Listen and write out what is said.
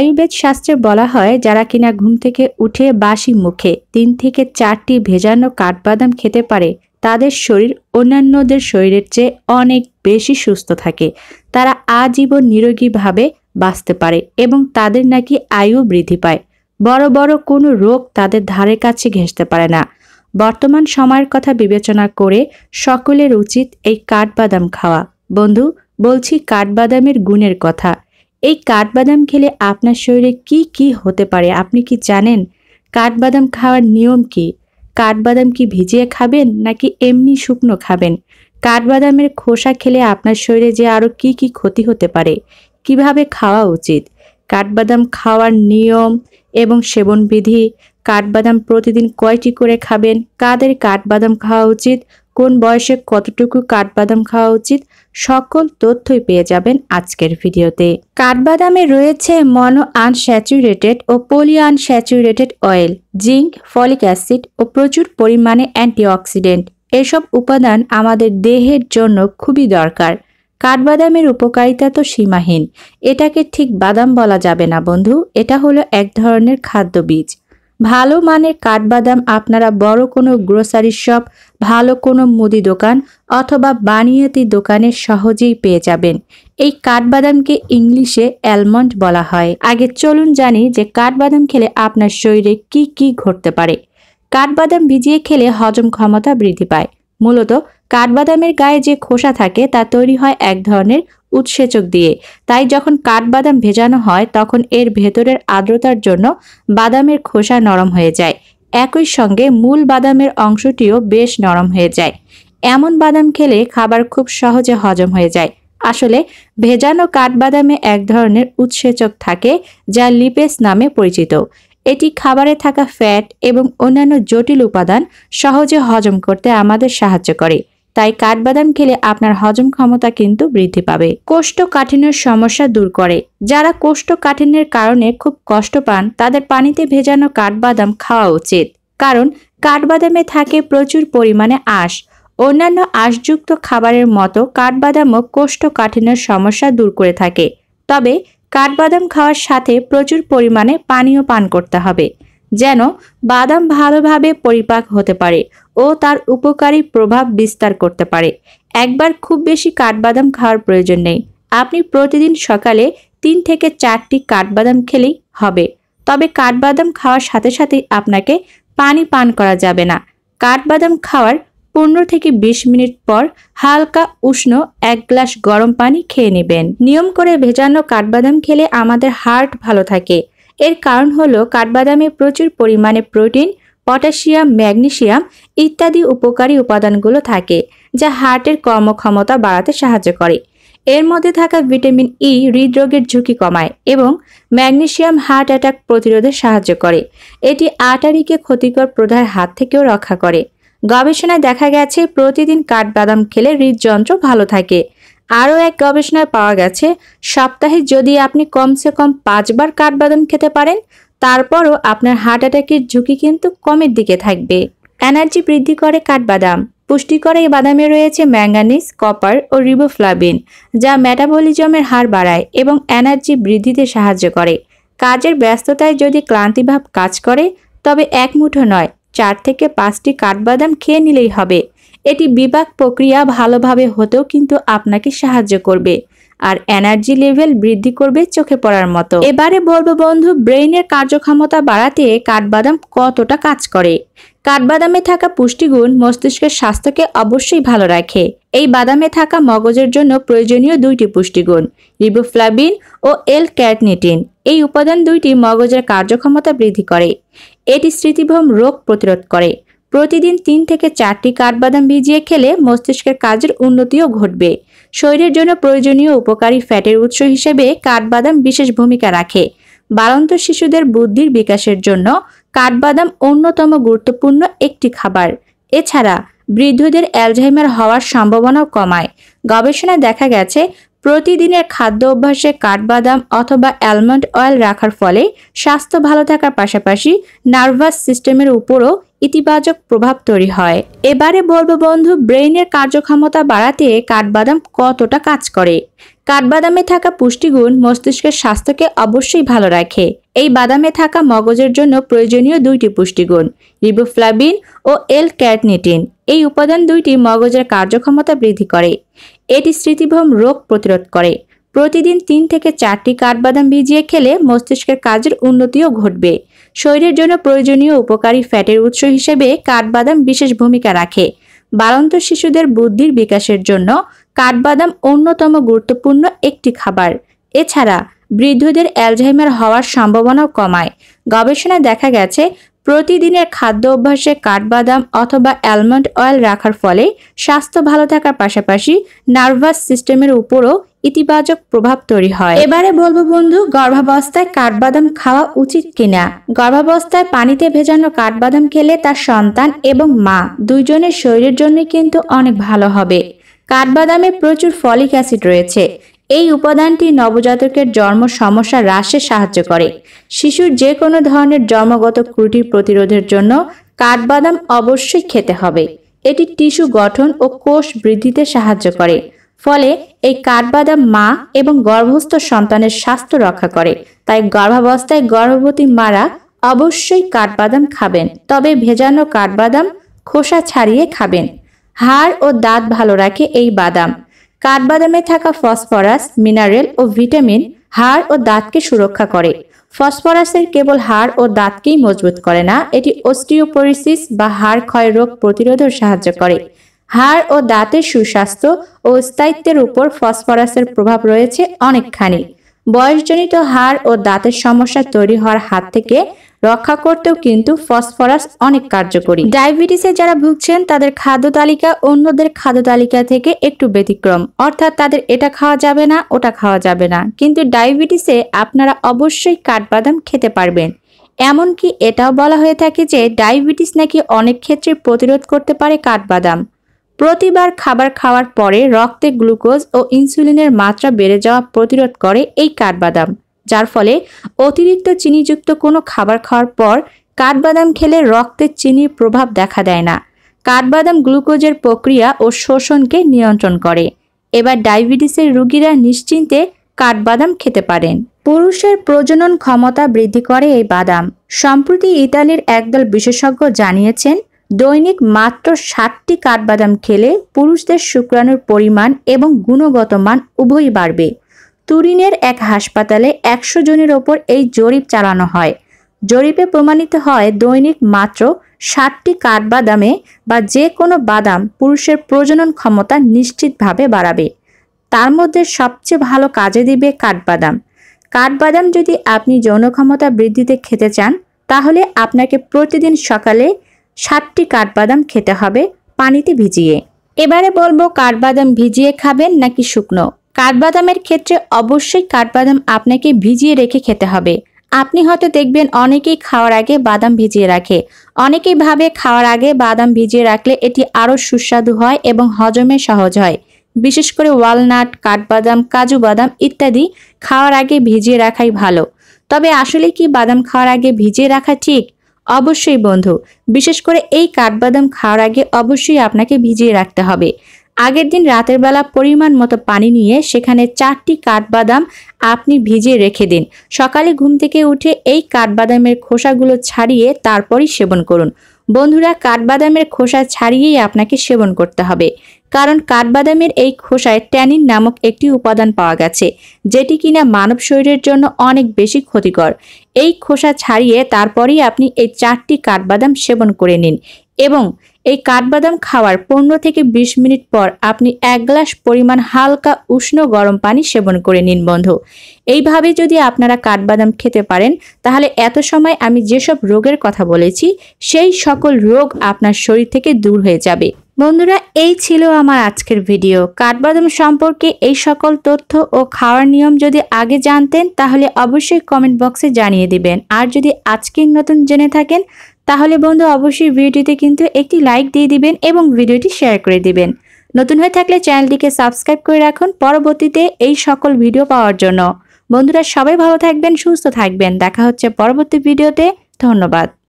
আয়ুর্বেদ শাস্ত্রে বলা হয় যারা কিনা ঘুম থেকে উঠে বাসি মুখে তিন থেকে চারটি ভেজানো কাঠবাদাম খেতে পারে তাদের শরীর অন্যান্যদের শরীরের চেয়ে অনেক বেশি সুস্থ থাকে তারা আজীবন নিরোগীভাবে বাঁচতে পারে এবং তাদের নাকি আয়ু বৃদ্ধি পায় বড় বড় কোনো রোগ তাদের ধারে কাছে ঘেঁষতে পারে না বর্তমান সময়ের কথা বিবেচনা করে সকলের উচিত এই কাঠবাদাম খাওয়া বন্ধু বলছি কাঠবাদামের গুণের কথা এই কাঠবাদাম খেলে আপনার শরীরে কি কি হতে পারে আপনি কি জানেন কাঠবাদাম খাওয়ার নিয়ম কি কাঠবাদাম কি ভিজিয়ে খাবেন নাকি এমনি শুকনো খাবেন কাঠবাদামের খোসা খেলে আপনার শরীরে যে আরও কি কি ক্ষতি হতে পারে কিভাবে খাওয়া উচিত কাঠবাদাম খাওয়ার নিয়ম এবং সেবনবিধি কাঠবাদাম প্রতিদিন কয়টি করে খাবেন কাদের কাঠবাদাম খাওয়া উচিত কোন বয়সে কতটুকু কাঠবাদাম খাওয়া উচিত সকল তথ্যই পেয়ে যাবেন আজকের ভিডিওতে কাঠবাদামে রয়েছে মনো আনস্যাচুরেটেড ও poly unsaturated oil zinc folic acid ও প্রচুর পরিমাণে অ্যান্টিঅক্সিডেন্ট এসব উপাদান আমাদের দেহের জন্য খুবই দরকার কাঠবাদামের উপকারিতা তো সীমাহীন এটাকে ঠিক বাদাম বলা যাবে না বন্ধু এটা হলো এক ধরনের খাদ্য বীজ ভালো মানের কাঠবাদাম আপনারা বড় কোনো গ্রোসারি শপ ভালো কোনো মুদি দোকান অথবা বানিয়াতি দোকানে সহজেই পেয়ে যাবেন এই কাঠবাদামকে ইংলিশে অ্যালমন্ড বলা হয় আগে চলুন জানি যে কাঠবাদাম খেলে আপনার শরীরে কি কি ঘটতে পারে কাঠবাদাম ভিজিয়ে খেলে হজম ক্ষমতা বৃদ্ধি পায় মূলত কাঠবাদামের গায়ে যে খোসা থাকে তা তৈরি হয় এক ধরনের উৎসেচক দিয়ে তাই যখন কাঠবাদাম ভেজানো হয় তখন এর ভেতরের আর্দ্রতার জন্য বাদামের খোসা নরম হয়ে যায় একই সঙ্গে মূল বাদামের অংশটিও বেশ নরম হয়ে যায় এমন বাদাম খেলে খাবার খুব সহজে হজম হয়ে যায় আসলে ভেজানো কাঠবাদামে এক ধরনের উৎসেচক থাকে যা লিপেস নামে পরিচিত এটি খাবারে থাকা ফ্যাট এবং অন্যান্য জটিল উপাদান সহজে হজম করতে আমাদের সাহায্য করে তাই কাঠবাদাম খেলে আপনার হজম ক্ষমতা কিন্তু বৃদ্ধি পাবে কোষ্ঠকাঠিন্যের সমস্যা দূর করে যারা কোষ্ঠকাঠিন্যের কারণে খুব কষ্ট পান তাদের পানিতে ভেজানো কাঠবাদাম খাওয়া উচিত কারণ কাঠবাদামে থাকে প্রচুর পরিমাণে আঁশ অন্যান্য আঁশযুক্ত খাবারের মতো কাঠবাদামও কোষ্ঠকাঠিন্যের সমস্যা দূর করে থাকে তবে কাঠবাদাম খাওয়ার সাথে প্রচুর পরিমাণে পানীয় পান করতে হবে যেন বাদাম ভালোভাবে পরিপাক হতে পারে ও তার উপকারী প্রভাব বিস্তার করতে পারে একবার খুব বেশি কাঠবাদাম খাওয়ার প্রয়োজন নেই আপনি প্রতিদিন সকালে তিন থেকে চারটি কাঠবাদাম খেলেই হবে তবে কাঠবাদাম খাওয়ার সাথে সাথে আপনাকে পানি পান করা যাবে না কাঠবাদাম খাওয়ার পনেরো থেকে ২০ মিনিট পর হালকা উষ্ণ এক গ্লাস গরম পানি খেয়ে নেবেন নিয়ম করে ভেজানো কাঠবাদাম খেলে আমাদের হার্ট ভালো থাকে এর কারণ হলো কাঠবাদামে প্রচুর পরিমাণে প্রোটিন পটাশিয়াম ম্যাগনেশিয়াম ইত্যাদি উপকারী উপাদানগুলো থাকে যা হার্টের কর্মক্ষমতা বাড়াতে সাহায্য করে এর মধ্যে থাকা ভিটামিন ই e হৃদরোগের ঝুঁকি কমায় এবং ম্যাগনেশিয়াম হার্ট অ্যাটাক প্রতিরোধে সাহায্য করে এটি আটারিকে ক্ষতিকর প্রধার হাত থেকেও রক্ষা করে গবেষণায় দেখা গেছে প্রতিদিন কাঠবাদাম খেলে হৃদযন্ত্র ভালো থাকে আরও এক গবেষণায় পাওয়া গেছে সপ্তাহে যদি আপনি কমসে কম পাঁচবার কাঠবাদাম খেতে পারেন তারপরও আপনার হার্ট অ্যাটাকের ঝুঁকি কিন্তু কমের দিকে থাকবে এনার্জি বৃদ্ধি করে কাঠবাদাম পুষ্টিকর এই বাদামে রয়েছে ম্যাঙ্গানিজ কপার ও রিবোফ্লাভিন যা ম্যাটাবলিজমের হার বাড়ায় এবং এনার্জি বৃদ্ধিতে সাহায্য করে কাজের ব্যস্ততায় যদি ক্লান্তিভাব কাজ করে তবে এক মুঠো নয় চার থেকে পাঁচটি কাঠবাদাম খেয়ে নিলেই হবে এটি বিপাক প্রক্রিয়া ভালোভাবে হতেও কিন্তু আপনাকে সাহায্য করবে আর এনার্জি লেভেল বৃদ্ধি করবে চোখে পড়ার মতো এবারে বলবো বন্ধু ব্রেইনের কার্যক্ষমতা বাড়াতে কাঠবাদাম কতটা কাজ করে কাঠবাদামে থাকা পুষ্টিগুণ মস্তিষ্কের স্বাস্থ্যকে অবশ্যই ভালো রাখে এই বাদামে থাকা মগজের জন্য প্রয়োজনীয় দুইটি পুষ্টিগুণ রিবোফ্লাবিন ও এল ক্যাটনিটিন এই উপাদান দুইটি মগজের কার্যক্ষমতা বৃদ্ধি করে এটি স্মৃতিভ্রম রোগ প্রতিরোধ করে প্রতিদিন তিন থেকে চারটি কাঠবাদাম ভিজিয়ে খেলে মস্তিষ্কের কাজের উন্নতিও ঘটবে শরীরের জন্য প্রয়োজনীয় উপকারী ফ্যাটের উৎস হিসেবে কাঠবাদাম বিশেষ ভূমিকা রাখে বাড়ন্ত শিশুদের বুদ্ধির বিকাশের জন্য কাঠবাদাম অন্যতম গুরুত্বপূর্ণ একটি খাবার এছাড়া বৃদ্ধদের অ্যালঝাইমার হওয়ার সম্ভাবনাও কমায় গবেষণায় দেখা গেছে প্রতিদিনের খাদ্য অভ্যাসে কাঠবাদাম অথবা অ্যালমন্ড অয়েল রাখার ফলে স্বাস্থ্য ভালো থাকার পাশাপাশি নার্ভাস সিস্টেমের উপরও ইতিবাচক প্রভাব তৈরি হয় এবারে বলবো বন্ধু ব্রেইনের কার্যক্ষমতা বাড়াতে কাঠবাদাম কতটা কাজ করে কাঠবাদামে থাকা পুষ্টিগুণ মস্তিষ্কের স্বাস্থ্যকে অবশ্যই ভালো রাখে এই বাদামে থাকা মগজের জন্য প্রয়োজনীয় দুইটি পুষ্টিগুণ রিবোফ্লাবিন ও এল ক্যাটনিটিন এই উপাদান দুইটি মগজের কার্যক্ষমতা বৃদ্ধি করে এটি স্মৃতিভ্রম রোগ প্রতিরোধ করে প্রতিদিন তিন থেকে চারটি কাঠবাদাম ভিজিয়ে খেলে মস্তিষ্কের কাজের উন্নতিও ঘটবে শরীরের জন্য প্রয়োজনীয় উপকারী ফ্যাটের উৎস হিসেবে কাঠবাদাম বিশেষ ভূমিকা রাখে বাড়ন্ত শিশুদের বুদ্ধির বিকাশের জন্য কাঠবাদাম অন্যতম গুরুত্বপূর্ণ একটি খাবার এছাড়া বৃদ্ধদের অ্যালঝাইমার হওয়ার সম্ভাবনাও কমায় গবেষণায় দেখা গেছে প্রতিদিনের খাদ্য অভ্যাসে কাঠবাদাম অথবা অ্যালমন্ড অয়েল রাখার ফলে স্বাস্থ্য ভালো থাকার পাশাপাশি নার্ভাস সিস্টেমের উপরও ইতিবাচক প্রভাব তৈরি হয় এবারে বলবো বন্ধু গর্ভাবস্থায় কাঠবাদাম খাওয়া উচিত কিনা গর্ভাবস্থায় পানিতে ভেজানো কাঠবাদাম খেলে তার সন্তান এবং মা দুইজনের শরীরের জন্য কিন্তু অনেক ভালো হবে কাঠবাদামে প্রচুর ফলিক অ্যাসিড রয়েছে এই উপাদানটি নবজাতকের জন্ম সমস্যা হ্রাসে সাহায্য করে শিশুর যে কোনো ধরনের জন্মগত ত্রুটি প্রতিরোধের জন্য কাঠবাদাম অবশ্যই খেতে হবে এটি টিস্যু গঠন ও কোষ বৃদ্ধিতে সাহায্য করে ফলে এই কাঠবাদাম মা এবং গর্ভস্থ সন্তানের স্বাস্থ্য রক্ষা করে তাই গর্ভাবস্থায় গর্ভবতী মারা অবশ্যই কাঠবাদাম খাবেন তবে ভেজানো কাঠবাদাম খোসা ছাড়িয়ে খাবেন হাড় ও দাঁত ভালো রাখে এই বাদাম কাঠবাদামে থাকা ফসফরাস মিনারেল ও ভিটামিন হাড় ও দাঁতকে সুরক্ষা করে ফসফরাসের কেবল হাড় ও দাঁতকেই মজবুত করে না এটি অস্টিওপোরিসিস বা হাড় ক্ষয় রোগ প্রতিরোধেও সাহায্য করে হাড় ও দাঁতের সুস্বাস্থ্য ও স্থায়িত্বের উপর ফসফরাসের প্রভাব রয়েছে অনেকখানি বয়সজনিত হাড় ও দাঁতের সমস্যা তৈরি হওয়ার হাত থেকে রক্ষা করতেও কিন্তু ফসফরাস অনেক কার্যকরী ডায়াবেটিসে যারা ভুগছেন তাদের খাদ্য তালিকা অন্যদের খাদ্য তালিকা থেকে একটু ব্যতিক্রম অর্থাৎ তাদের এটা খাওয়া যাবে না ওটা খাওয়া যাবে না কিন্তু ডায়াবেটিসে আপনারা অবশ্যই কাঠবাদাম খেতে পারবেন এমনকি এটাও বলা হয়ে থাকে যে ডায়াবেটিস নাকি অনেক ক্ষেত্রে প্রতিরোধ করতে পারে কাঠবাদাম প্রতিবার খাবার খাওয়ার পরে রক্তে গ্লুকোজ ও ইনসুলিনের মাত্রা বেড়ে যাওয়া প্রতিরোধ করে এই কাঠবাদাম যার ফলে অতিরিক্ত চিনিযুক্ত কোনো খাবার খাওয়ার পর কাঠবাদাম খেলে রক্তে চিনির প্রভাব দেখা দেয় না কাঠবাদাম গ্লুকোজের প্রক্রিয়া ও শোষণকে নিয়ন্ত্রণ করে এবার ডায়াবেটিসের রোগীরা নিশ্চিন্তে কাঠবাদাম খেতে পারেন পুরুষের প্রজনন ক্ষমতা বৃদ্ধি করে এই বাদাম সম্প্রতি ইতালির একদল বিশেষজ্ঞ জানিয়েছেন দৈনিক মাত্র ষাটটি কাঠবাদাম খেলে পুরুষদের শুক্রাণুর পরিমাণ এবং গুণগত মান উভয়ই বাড়বে তুরিনের এক হাসপাতালে একশো জনের ওপর এই জরিপ চালানো হয় জরিপে প্রমাণিত হয় দৈনিক মাত্র ষাটটি কাঠবাদামে বা যে কোনো বাদাম পুরুষের প্রজনন ক্ষমতা নিশ্চিতভাবে বাড়াবে তার মধ্যে সবচেয়ে ভালো কাজে দিবে কাঠবাদাম কাঠবাদাম যদি আপনি যৌন ক্ষমতা বৃদ্ধিতে খেতে চান তাহলে আপনাকে প্রতিদিন সকালে ষাটটি কাঠবাদাম খেতে হবে পানিতে ভিজিয়ে এবারে বলবো কাঠবাদাম ভিজিয়ে খাবেন নাকি শুকনো কাঠবাদামের ক্ষেত্রে অবশ্যই কাঠবাদাম আপনাকে ভিজিয়ে রেখে খেতে হবে আপনি হয়তো দেখবেন অনেকেই খাওয়ার আগে বাদাম ভিজিয়ে রাখে অনেকেই ভাবে খাওয়ার আগে বাদাম ভিজিয়ে রাখলে এটি আরও সুস্বাদু হয় এবং হজমে সহজ হয় বিশেষ করে ওয়ালনাট কাঠবাদাম কাজু বাদাম ইত্যাদি খাওয়ার আগে ভিজিয়ে রাখাই ভালো তবে আসলে কি বাদাম খাওয়ার আগে ভিজিয়ে রাখা ঠিক অবশ্যই বন্ধু বিশেষ করে এই কাঠবাদাম খাওয়ার আগে অবশ্যই আপনাকে ভিজিয়ে রাখতে হবে আগের দিন রাতের বেলা পরিমাণ মতো পানি নিয়ে সেখানে চারটি কাঠবাদাম আপনি ভিজিয়ে রেখে দিন সকালে ঘুম থেকে উঠে এই কাঠবাদামের খোসাগুলো ছাড়িয়ে তারপরই সেবন করুন বন্ধুরা কাঠবাদামের খোসা ছাড়িয়েই আপনাকে সেবন করতে হবে কারণ কাঠবাদামের এই খোসায় ট্যানিন নামক একটি উপাদান পাওয়া গেছে যেটি কিনা মানব শরীরের জন্য অনেক বেশি ক্ষতিকর এই খোসা ছাড়িয়ে তারপরেই আপনি এই চারটি কাঠবাদাম সেবন করে নিন এবং এই কাঠবাদাম খাওয়ার পনেরো থেকে ২০ মিনিট পর আপনি এক গ্লাস পরিমাণ হালকা উষ্ণ গরম পানি সেবন করে নিন বন্ধু এইভাবে যদি আপনারা কাঠবাদাম খেতে পারেন তাহলে এত সময় আমি যেসব রোগের কথা বলেছি সেই সকল রোগ আপনার শরীর থেকে দূর হয়ে যাবে বন্ধুরা এই ছিল আমার আজকের ভিডিও কাঠবাদাম সম্পর্কে এই সকল তথ্য ও খাওয়ার নিয়ম যদি আগে জানতেন তাহলে অবশ্যই কমেন্ট বক্সে জানিয়ে দিবেন আর যদি আজকেই নতুন জেনে থাকেন তাহলে বন্ধু অবশ্যই ভিডিওটিতে কিন্তু একটি লাইক দিয়ে দিবেন এবং ভিডিওটি শেয়ার করে দিবেন নতুন হয়ে থাকলে চ্যানেলটিকে সাবস্ক্রাইব করে রাখুন পরবর্তীতে এই সকল ভিডিও পাওয়ার জন্য বন্ধুরা সবাই ভালো থাকবেন সুস্থ থাকবেন দেখা হচ্ছে পরবর্তী ভিডিওতে ধন্যবাদ